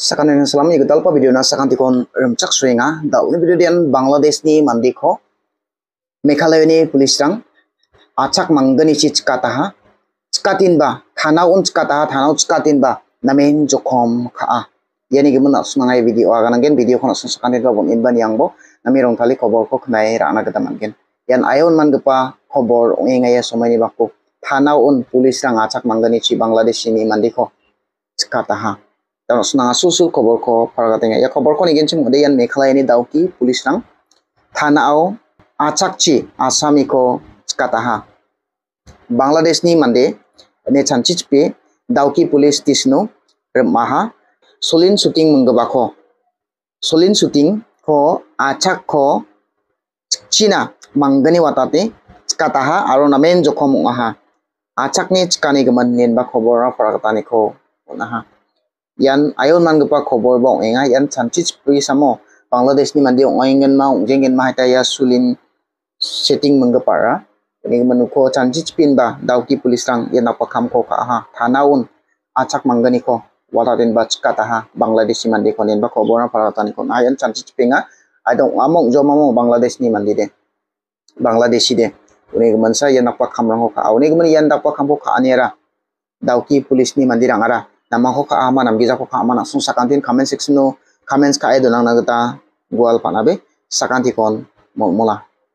sakan yang selami tahu apa video na sakan tikon remchak suenga da un video dian Bangladesh ni mandi ko Meghalaya ni pulis rang achak manggani chi chkata ha chkatin ba thana un chkata ha thana chkatin ba namen jokhom kha yani gimana semangai video aganangen video khona susakan ni bon inban yangbo nami rongkali khobor ko khnai e rana kita angen yan ayon man gepa khobor ongengaya somani bakko thana un pulis rang achak manggani cik Bangladesh ni mandi ko chkata ha ᱛᱟᱱᱟ ᱥᱱᱟ ᱥᱩᱥᱩ ᱠᱷᱚᱵᱚᱨ ᱠᱚ खबर को ᱭᱟ ᱠᱷᱚᱵᱚᱨ ᱠᱚ ᱱᱤᱜᱮᱱ ᱪᱤᱢ ᱚᱫᱮ ᱭᱟᱱ ᱢᱮᱠᱷᱞᱟᱭᱱᱤ ᱫᱟᱣ ᱠᱤ ᱯᱩᱞᱤᱥ ᱨᱟᱝ थानाव आचाकची आसामीको स्काताहा बांग्लादेशनि दाउकी पुलिस तिसनो रमाहा सलिन सुटिं मंगबाखो सलिन सुटिं खो आचाकखो चिना मंगनि वाताते स्काताहा आरो नामेन जोखम उहा आचाकनि चकानि गमन नेनबा खबरा फरागतानिखौ उनाहा yan ayo gupa khobor bong enga yan chanchi pri samo bangladesh ni mandi ongen ma mau, ma ta ya sulin setting mengge para ini menukho chanchi pin ba dauki pulis rang yan apa kam ko ka ha thanaun achak mangani ko wala den ba ta ha bangladesh ni mandi ko nen ba khobor na para tani ko ayan chanchi pinga adong among mamo bangladesh ni mandi de bangladeshi de unig sa yan kam rang ko ka ni man yan nakpa kam ko ka anera dauki pulis ni mandi rang ara nama ko ka ama nam giza ko ka ama na sakantin comment section no comments ka edo nang nagata gual panabe sakanti kon mola